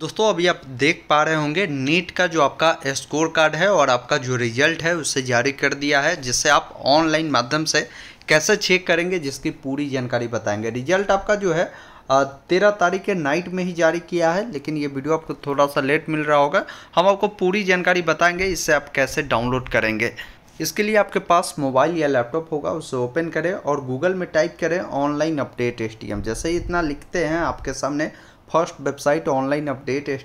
दोस्तों अभी आप देख पा रहे होंगे नीट का जो आपका स्कोर कार्ड है और आपका जो रिजल्ट है उसे जारी कर दिया है जिससे आप ऑनलाइन माध्यम से कैसे चेक करेंगे जिसकी पूरी जानकारी बताएंगे रिजल्ट आपका जो है तेरह तारीख के नाइट में ही जारी किया है लेकिन ये वीडियो आपको थोड़ा सा लेट मिल रहा होगा हम आपको पूरी जानकारी बताएंगे इससे आप कैसे डाउनलोड करेंगे इसके लिए आपके पास मोबाइल या लैपटॉप होगा उसे ओपन करें और गूगल में टाइप करें ऑनलाइन अपडेट एस जैसे ही इतना लिखते हैं आपके सामने first website online updates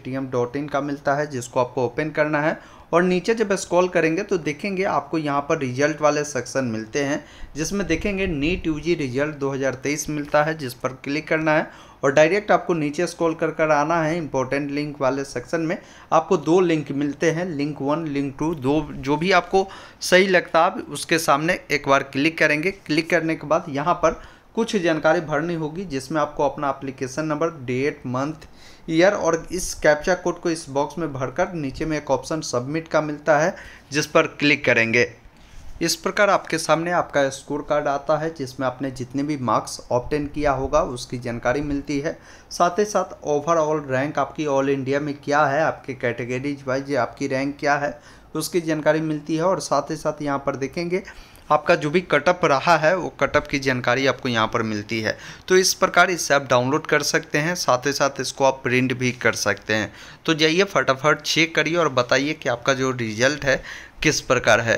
का मिलता है जिसको आपको ओपन करना है और नीचे जब स्क्रॉल करेंगे तो देखेंगे आपको यहाँ पर रिजल्ट वाले सेक्शन मिलते हैं जिसमें देखेंगे नीट यू रिजल्ट 2023 मिलता है जिस पर क्लिक करना है और डायरेक्ट आपको नीचे स्क्रॉल कर कर आना है इंपॉर्टेंट लिंक वाले सेक्शन में आपको दो लिंक मिलते हैं लिंक वन लिंक टू दो जो भी आपको सही लगता है आप उसके सामने एक बार क्लिक करेंगे क्लिक करने के बाद यहाँ पर कुछ जानकारी भरनी होगी जिसमें आपको अपना application number date month year और इस कैप्चा कोड को इस बॉक्स में भरकर नीचे में एक ऑप्शन सबमिट का मिलता है जिस पर क्लिक करेंगे इस प्रकार आपके सामने आपका स्कोर कार्ड आता है जिसमें आपने जितने भी मार्क्स ऑप्टेन किया होगा उसकी जानकारी मिलती है साथ ही साथ ओवरऑल रैंक आपकी ऑल इंडिया में क्या है आपके कैटेगरीज वाइज आपकी रैंक क्या है उसकी जानकारी मिलती है और साथ ही साथ यहाँ पर देखेंगे आपका जो भी कटअप रहा है वो कटअप की जानकारी आपको यहाँ पर मिलती है तो इस प्रकार इससे आप डाउनलोड कर सकते हैं साथ ही साथ इसको आप प्रिंट भी कर सकते हैं तो जाइए फटाफट चेक करिए और बताइए कि आपका जो रिजल्ट है किस प्रकार है